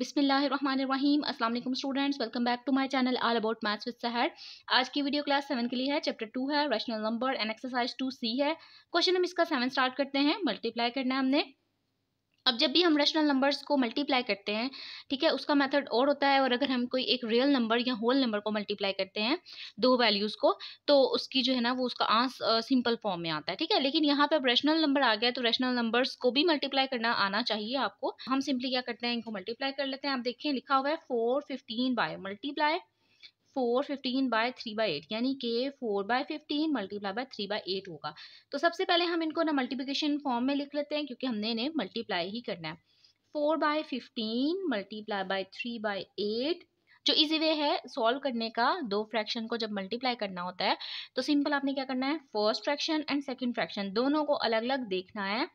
बिसमीम असल students welcome back to my channel all about maths with Sahar आज की वीडियो क्लास सेवन के लिए है चैप्टर टू है rational number and exercise two C है क्वेश्चन हम इसका सेवन स्टार्ट करते हैं मल्टीप्लाई करना है हमने अब जब भी हम रेशनल नंबर्स को मल्टीप्लाई करते हैं ठीक है उसका मेथड और होता है और अगर हम कोई एक रियल नंबर या होल नंबर को मल्टीप्लाई करते हैं दो वैल्यूज़ को तो उसकी जो है ना वो उसका आंस सिंपल फॉर्म में आता है ठीक है लेकिन यहाँ पे अब रेशनल नंबर आ गया तो रेशनल नंबर्स को भी मल्टीप्लाई करना आना चाहिए आपको हम सिंपली क्या करते हैं इनको मल्टीप्लाई कर लेते हैं आप देखें लिखा हुआ है four fifteen by multiply four fifteen by three by eight यानी के four by fifteen multiply by three by eight होगा तो सबसे पहले हम इनको ना मल्टीप्लीकेशन फॉर्म में लिख लेते हैं क्योंकि हमने इन्हें मल्टीप्लाई ही करना है four by fifteen multiply by three by eight जो इजी वे है सॉल्व करने का दो फ्रैक्शन को जब मल्टीप्लाई करना होता है तो सिंपल आपने क्या करना है first fraction and second fraction दोनों को अलग अलग देखना है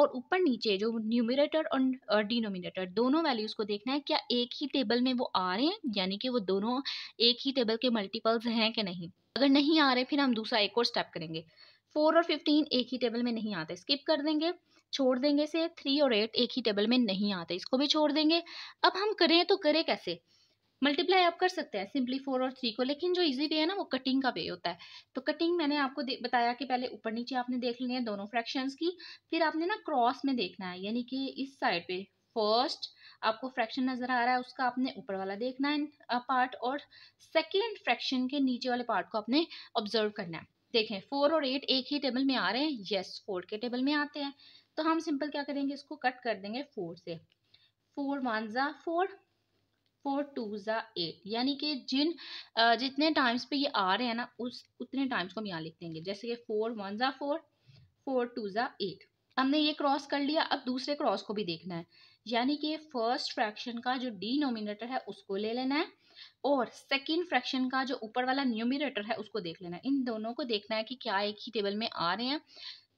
और ऊपर नीचे जो न्यूमिनेटर और डिनोमिनेटर दोनों वैल्यूज़ को देखना है क्या एक ही टेबल में वो आ रहे हैं यानी कि वो दोनों एक ही टेबल के मल्टीपल्स हैं कि नहीं अगर नहीं आ रहे फिर हम दूसरा एक और स्टेप करेंगे फोर और फिफ्टीन एक ही टेबल में नहीं आते स्किप कर देंगे छोड़ देंगे से थ्री और एट एक ही टेबल में नहीं आते इसको भी छोड़ देंगे अब हम करें तो करें कैसे मल्टीप्लाई आप कर सकते हैं सिंपली फोर और थ्री को लेकिन जो इजी वे है ना वो कटिंग का वे होता है तो कटिंग मैंने आपको बताया कि पहले ऊपर नीचे आपने देख लेनी है दोनों फ्रैक्शंस की फिर आपने ना क्रॉस में देखना है यानी कि इस साइड पे फर्स्ट आपको फ्रैक्शन नज़र आ रहा है उसका आपने ऊपर वाला देखना है पार्ट और सेकेंड फ्रैक्शन के नीचे वाले पार्ट को आपने ऑब्जर्व करना है देखें फोर और एट एक ही टेबल में आ रहे हैं येस फोर के टेबल में आते हैं तो हम सिंपल क्या करेंगे इसको कट कर देंगे फोर से फोर वन ज़ा फोर फोर टू ज़ा एट यानी कि जिन जितने टाइम्स पे ये आ रहे हैं ना उस उतने टाइम्स को हम यहाँ लिख देंगे जैसे कि फोर वन ज़ा फोर फोर टू ज़ा एट हमने ये क्रॉस कर लिया अब दूसरे क्रॉस को भी देखना है यानी कि फर्स्ट फ्रैक्शन का जो डिनोमिनेटर है उसको ले लेना है और सेकेंड फ्रैक्शन का जो ऊपर वाला न्यूमिनेटर है उसको देख लेना है इन दोनों को देखना है कि क्या एक ही टेबल में आ रहे हैं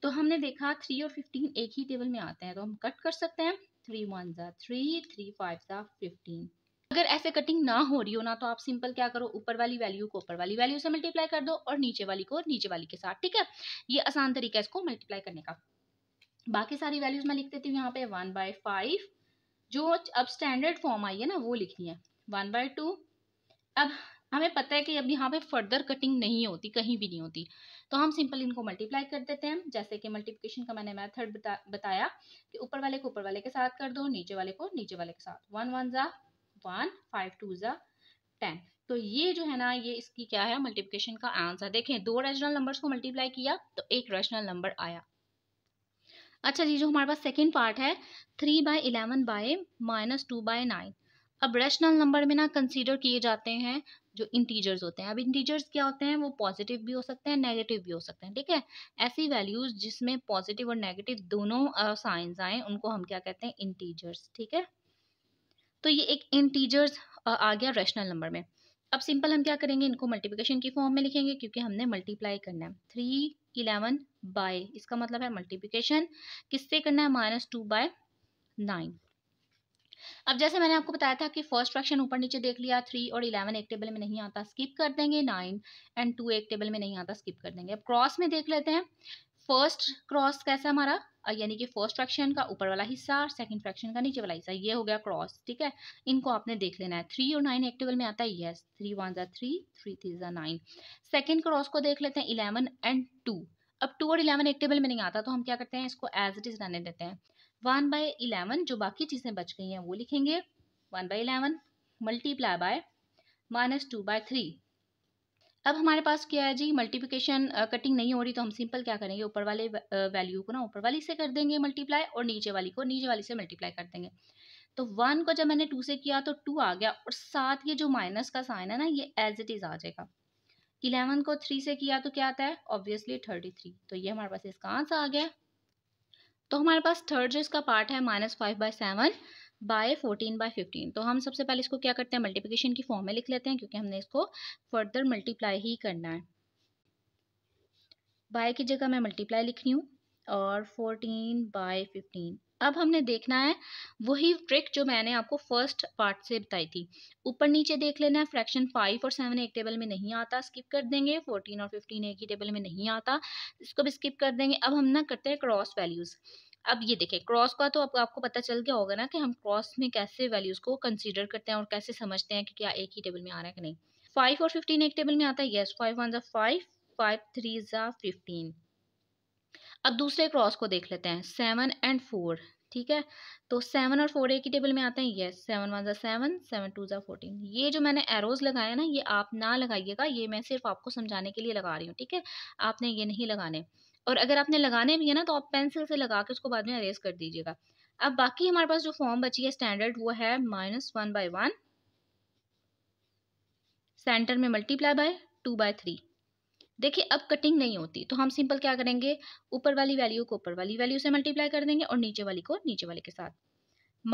तो हमने देखा थ्री और फिफ्टीन एक ही टेबल में आते हैं तो हम कट कर सकते हैं थ्री वन ज़ा थ्री थ्री फाइव ज़ा फिफ्टीन अगर ऐसे कटिंग ना हो रही हो ना तो आप सिंपल क्या करो ऊपर वाली वैल्यू को ऊपर वाली वैल्यू से मल्टीप्लाई कर दो और नीचे वाली को नीचे वाली के साथ ठीक है ये आसान तरीका है इसको मल्टीप्लाई करने का बाकी सारी वैल्यूज मैं लिख देती हूँ यहाँ पे वन बाय फाइव जो अब स्टैंडर्ड फॉर्म आई है ना वो लिखनी है वन बाय टू अब हमें पता है कि अब यहाँ पे फर्दर कटिंग नहीं होती कहीं भी नहीं होती तो हम सिंपल इनको मल्टीप्लाई कर देते हैं जैसे कि मल्टीप्लिकेशन का मैंने मेथड बता, बताया कि ऊपर वाले को ऊपर वाले के साथ कर दो नीचे वाले को नीचे वाले के साथ वन वन ज़ा वन फाइव टू ज टेन तो ये जो है ना ये इसकी क्या है मल्टीप्लिकेशन का आंसर देखें दो रेशनल नंबर्स को मल्टीप्लाई किया तो एक रेशनल नंबर आया अच्छा जी जो हमारे पास सेकेंड पार्ट है three by eleven by minus two by nine अब रेशनल नंबर में ना कंसीडर किए जाते हैं जो इंटीजर्स होते हैं अब इंटीजर्स क्या होते हैं वो पॉजिटिव भी हो सकते हैं नेगेटिव भी हो सकते हैं ठीक है ऐसी वैल्यूज़ जिसमें पॉजिटिव और नेगेटिव दोनों साइंस आए उनको हम क्या कहते हैं इंटीजर्स ठीक है तो ये एक इंटीजर्स आ गया रेशनल नंबर में अब सिंपल हम क्या करेंगे इनको मल्टीप्लिकेशन की फॉर्म में लिखेंगे क्योंकि हमने मल्टीप्लाई करना है थ्री इलेवन बाय इसका मतलब है मल्टीप्लिकेशन किससे करना है माइनस टू बाय नाइन अब जैसे मैंने आपको बताया था कि फर्स्ट फ्रैक्शन ऊपर नीचे देख लिया थ्री और इलेवन एक टेबल में नहीं आता स्किप कर देंगे नाइन एंड टू एक टेबल में नहीं आता स्किप कर देंगे अब क्रॉस में देख लेते हैं फर्स्ट क्रॉस कैसा हमारा यानी कि फर्स्ट फ्रैक्शन का ऊपर वाला हिस्सा सेकंड फ्रैक्शन का नीचे वाला हिस्सा ये हो गया क्रॉस ठीक है इनको आपने देख लेना है थ्री और नाइन एक्टिवल में आता है यस थ्री वन ज़ा थ्री थ्री थ्री ज़ा नाइन सेकेंड क्रॉस को देख लेते हैं इलेवन एंड टू अब टू और इलेवन एक्टिवल में नहीं आता तो हम क्या करते हैं इसको एज इट इज़ रहने देते हैं वन बाय इलेवन जो बाकी चीज़ें बच गई हैं वो लिखेंगे one by eleven multiply by minus two by three अब हमारे पास क्या है जी मल्टीप्लिकेशन कटिंग नहीं हो रही तो हम सिंपल क्या करेंगे ऊपर वाले वैल्यू को ना ऊपर वाली से कर देंगे मल्टीप्लाई और नीचे वाली को नीचे वाली से मल्टीप्लाई कर देंगे तो वन को जब मैंने टू से किया तो टू आ गया और साथ ये जो माइनस का साइन है ना ये एज इट इज़ आ जाएगा इलेवन को थ्री से किया तो क्या आता है ऑब्वियसली थर्टी थ्री तो ये हमारे पास इसका आंसर आ गया तो हमारे पास थर्ड जो इसका पार्ट है minus five by seven by fourteen by fifteen तो हम सबसे पहले इसको क्या करते हैं मल्टीप्लिकेशन की फॉर्म में लिख लेते हैं क्योंकि हमने इसको फर्दर मल्टीप्लाई ही करना है बाय की जगह मैं मल्टीप्लाई लिख रही हूँ और फोर्टीन बाय फिफ्टीन अब हमने देखना है वही ट्रिक जो मैंने आपको फर्स्ट पार्ट से बताई थी ऊपर नीचे देख लेना है फ्रैक्शन फाइव और सेवन एक टेबल में नहीं आता स्किप कर देंगे फोर्टीन और फिफ्टीन एक ही टेबल में नहीं आता इसको भी स्किप कर देंगे अब हम ना करते हैं क्रॉस वैल्यूज़ अब ये देखें क्रॉस का तो अब आपको पता चल गया होगा ना कि हम क्रॉस में कैसे वैल्यूज़ को कंसिडर करते हैं और कैसे समझते हैं कि क्या एक ही टेबल में आ रहा है कि नहीं फाइव और फिफ्टीन एक टेबल में आता है येस फाइव वन ज़ा फाइव फाइव थ्री ज़ा फिफ्टीन अब दूसरे क्रॉस को देख लेते हैं सेवन एंड फोर ठीक है तो सेवन और फोर एक ही टेबल में आते हैं येस सेवन वन ज़ा सेवन सेवन टू ज़ा फोर्टीन ये जो मैंने एरोज़ लगाया ना ये आप ना लगाइएगा ये मैं सिर्फ आपको समझाने के लिए लगा रही हूँ ठीक है आपने ये नहीं लगाने और अगर आपने लगाने भी है ना तो आप पेंसिल से लगा के उसको बाद में अरेज कर दीजिएगा अब बाकी हमारे पास जो फॉर्म बची है स्टैंडर्ड वो है minus one by one center में multiply by two by three देखिए अब कटिंग नहीं होती तो हम सिंपल क्या करेंगे ऊपर वाली वैल्यू को ऊपर वाली वैल्यू से मल्टीप्लाई कर देंगे और नीचे वाली को नीचे वाले के साथ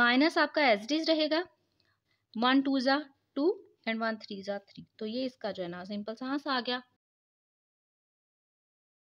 माइनस आपका एस डीज रहेगा वन टू ज़ा टू एंड वन थ्री ज़ा थ्री तो ये इसका जो है ना सिंपल सा आंसर आ गया